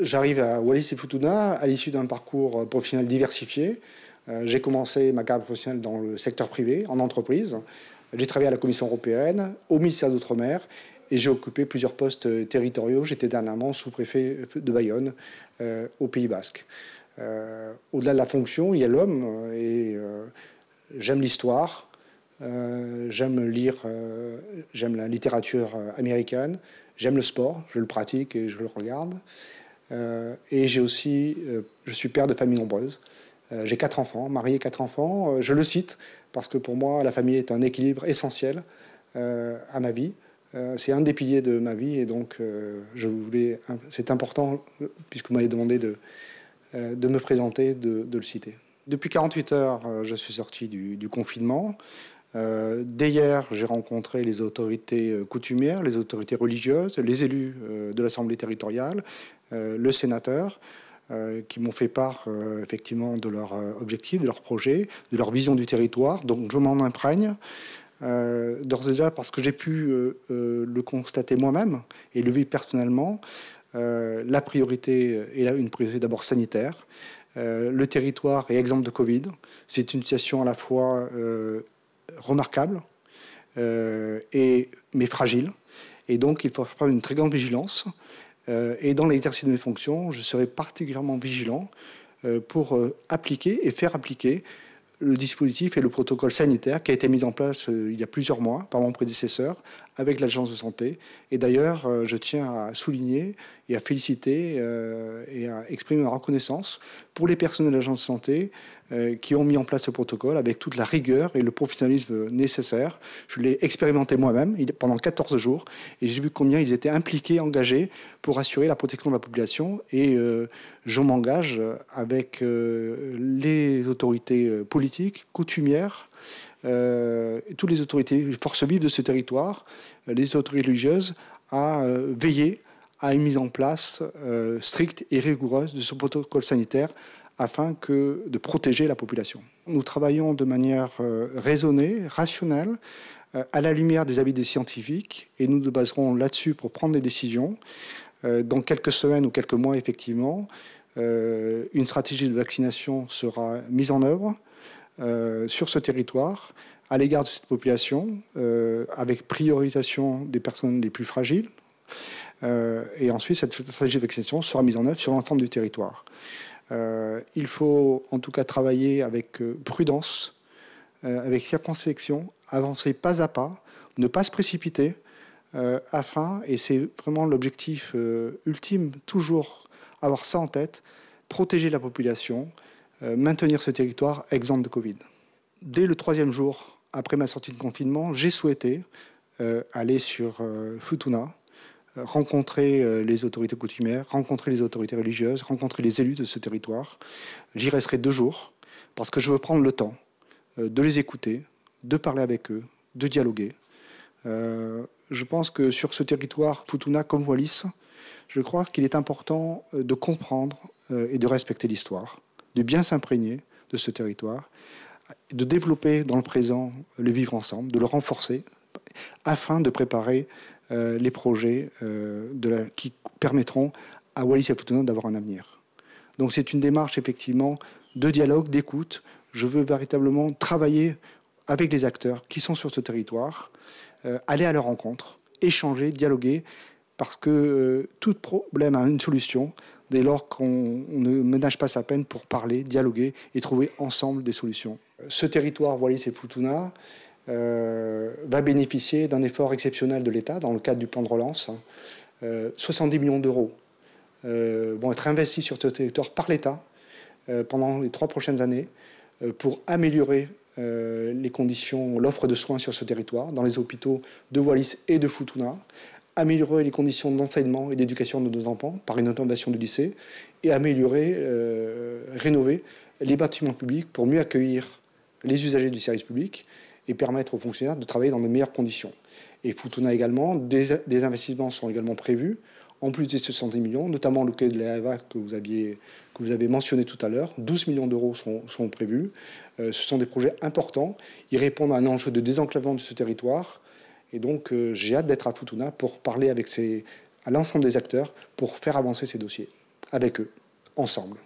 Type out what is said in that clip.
J'arrive à Wallis et Futuna à l'issue d'un parcours professionnel diversifié. Euh, j'ai commencé ma carrière professionnelle dans le secteur privé, en entreprise. J'ai travaillé à la Commission européenne, au ministère d'Outre-mer, et j'ai occupé plusieurs postes territoriaux. J'étais dernièrement sous-préfet de Bayonne, euh, au Pays Basque. Euh, au-delà de la fonction, il y a l'homme, et j'aime l'histoire, j'aime lire, j'aime la littérature américaine, J'aime le sport, je le pratique et je le regarde. Euh, et j'ai aussi, euh, je suis père de famille nombreuse. Euh, j'ai quatre enfants, marié quatre enfants. je le cite parce que pour moi, la famille est un équilibre essentiel à ma vie. c'est un des piliers de ma vie et donc je voulais. C'est important puisque vous m'avez demandé de, de me présenter, de, de, le citer. Depuis 48 heures, je suis sorti du, du confinement. Euh, dès j'ai rencontré les autorités euh, coutumières, les autorités religieuses, les élus euh, de l'Assemblée territoriale, euh, le sénateur, qui m'ont fait part effectivement de leur objectif, de leur projet, de leur vision du territoire. Donc je m'en imprègne. D'ores et déjà parce que j'ai pu le constater moi-même et le vivre personnellement, la priorité est là une priorité d'abord sanitaire. le territoire est exemple de Covid. C'est une situation à la fois remarquable, euh, et, mais fragile. Et donc, il faut prendre une très grande vigilance. Euh, et dans l'exercice de mes fonctions, je serai particulièrement vigilant euh, pour appliquer et faire appliquer le dispositif et le protocole sanitaire qui a été mis en place il y a plusieurs mois par mon prédécesseur avec l'Agence de santé. Et d'ailleurs, euh, je tiens à souligner et à féliciter euh, et à exprimer ma reconnaissance pour les personnels de l'Agence de santé euh, qui ont mis en place ce protocole avec toute la rigueur et le professionnalisme nécessaire. Je l'ai expérimenté moi-même pendant 14 jours et j'ai vu combien ils étaient impliqués, engagés pour assurer la protection de la population. Et je m'engage avec les autorités politiques, coutumières, euh, toutes les autorités, les forces vives de ce territoire, euh, les autorités religieuses, à euh, veiller à une mise en place stricte et rigoureuse de ce protocole sanitaire afin que, de protéger la population. Nous travaillons de manière raisonnée, rationnelle, à la lumière des avis des scientifiques et nous nous baserons là-dessus pour prendre des décisions. dans quelques semaines ou quelques mois, effectivement, une stratégie de vaccination sera mise en œuvre. Euh, sur ce territoire à l'égard de cette population, euh, avec priorisation des personnes les plus fragiles. Euh, et ensuite, cette stratégie de vaccination sera mise en œuvre sur l'ensemble du territoire. il faut en tout cas travailler avec prudence, avec circonspection, avancer pas à pas, ne pas se précipiter, afin, et c'est vraiment l'objectif ultime, toujours avoir ça en tête, protéger la population, euh, maintenir ce territoire exempt de Covid. Dès le troisième jour, après ma sortie de confinement, j'ai souhaité euh, aller sur euh, Futuna, rencontrer les autorités coutumières, rencontrer les autorités religieuses, rencontrer les élus de ce territoire. J'y resterai deux jours parce que je veux prendre le temps de les écouter, de parler avec eux, de dialoguer. je pense que sur ce territoire, Futuna comme Wallis, je crois qu'il est important de comprendre et de respecter l'histoire de bien s'imprégner de ce territoire, de développer dans le présent le vivre ensemble, de le renforcer, afin de préparer euh, les projets euh, qui permettront à Wallis et Futuna d'avoir un avenir. Donc c'est une démarche effectivement de dialogue, d'écoute. Je veux véritablement travailler avec les acteurs qui sont sur ce territoire, euh, aller à leur rencontre, échanger, dialoguer parce que euh, tout problème a une solution dès lors qu'on ne ménage pas sa peine pour parler, dialoguer et trouver ensemble des solutions. Ce territoire Wallis et Futuna euh, va bénéficier d'un effort exceptionnel de l'État dans le cadre du plan de relance. 70 euh, millions d'euros vont être investis sur ce territoire par l'État pendant les trois prochaines années pour améliorer les conditions, l'offre de soins sur ce territoire, dans les hôpitaux de Wallis et de Futuna, améliorer les conditions d'enseignement et d'éducation de nos enfants par une innovation du lycée et améliorer, euh, rénover les bâtiments publics pour mieux accueillir les usagers du service public et permettre aux fonctionnaires de travailler dans de meilleures conditions. Et Futuna également, des, investissements sont également prévus, en plus des 70 millions, notamment le cas de l'AEVA que, vous que vous avez mentionné tout à l'heure. 12 millions d'euros sont, prévus. Euh, ce sont des projets importants. Ils répondent à un enjeu de désenclavement de ce territoire, et donc, euh, j'ai hâte d'être à Futuna pour parler avec à l'ensemble des acteurs pour faire avancer ces dossiers, avec eux, ensemble.